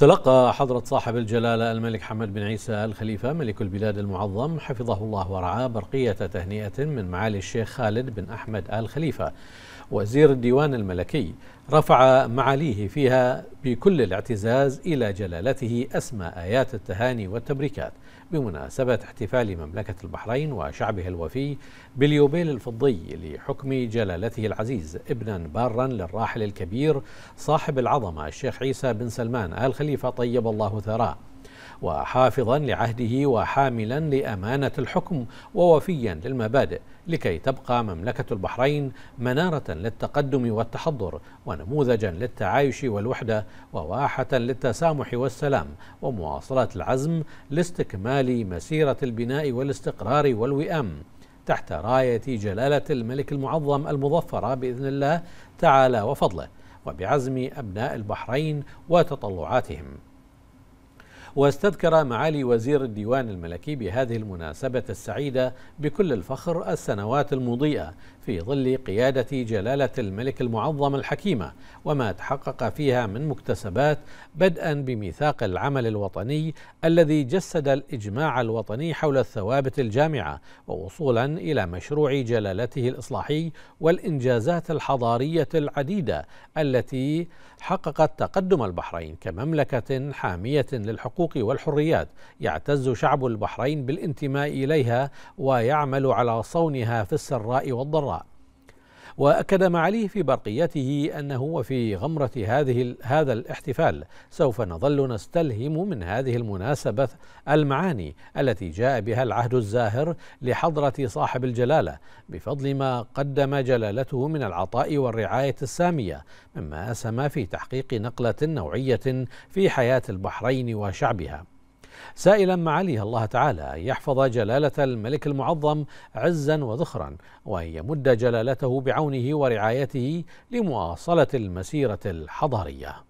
تلقى حضرة صاحب الجلالة الملك حمد بن عيسى الخليفة ملك البلاد المعظم حفظه الله ورعاه برقية تهنئة من معالي الشيخ خالد بن أحمد آل خليفة وزير الديوان الملكي رفع معاليه فيها بكل الاعتزاز إلى جلالته أسمى آيات التهاني والتبريكات بمناسبة احتفال مملكة البحرين وشعبها الوفي باليوبيل الفضي لحكم جلالته العزيز ابنا بارا للراحل الكبير صاحب العظمة الشيخ عيسى بن سلمان آل خليفة طيب الله ثراه وحافظا لعهده وحاملا لأمانة الحكم ووفيا للمبادئ لكي تبقى مملكة البحرين منارة للتقدم والتحضر ونموذجا للتعايش والوحدة وواحة للتسامح والسلام ومواصلة العزم لاستكمال مسيرة البناء والاستقرار والوئام تحت راية جلالة الملك المعظم المظفرة بإذن الله تعالى وفضله وبعزم أبناء البحرين وتطلعاتهم واستذكر معالي وزير الديوان الملكي بهذه المناسبة السعيدة بكل الفخر السنوات المضيئة في ظل قيادة جلالة الملك المعظم الحكيمة وما تحقق فيها من مكتسبات بدءا بميثاق العمل الوطني الذي جسد الإجماع الوطني حول الثوابت الجامعة ووصولا إلى مشروع جلالته الإصلاحي والإنجازات الحضارية العديدة التي حققت تقدم البحرين كمملكة حامية للحقوق الحقوق والحريات يعتز شعب البحرين بالانتماء اليها ويعمل على صونها في السراء والضراء وأكد معاليه في برقيته أنه وفي غمرة هذه هذا الاحتفال سوف نظل نستلهم من هذه المناسبة المعاني التي جاء بها العهد الزاهر لحضرة صاحب الجلالة بفضل ما قدم جلالته من العطاء والرعاية السامية مما أسهم في تحقيق نقلة نوعية في حياة البحرين وشعبها سائلا معالي الله تعالى أن يحفظ جلالة الملك المعظم عزا وذخرا وأن يمد جلالته بعونه ورعايته لمواصلة المسيرة الحضارية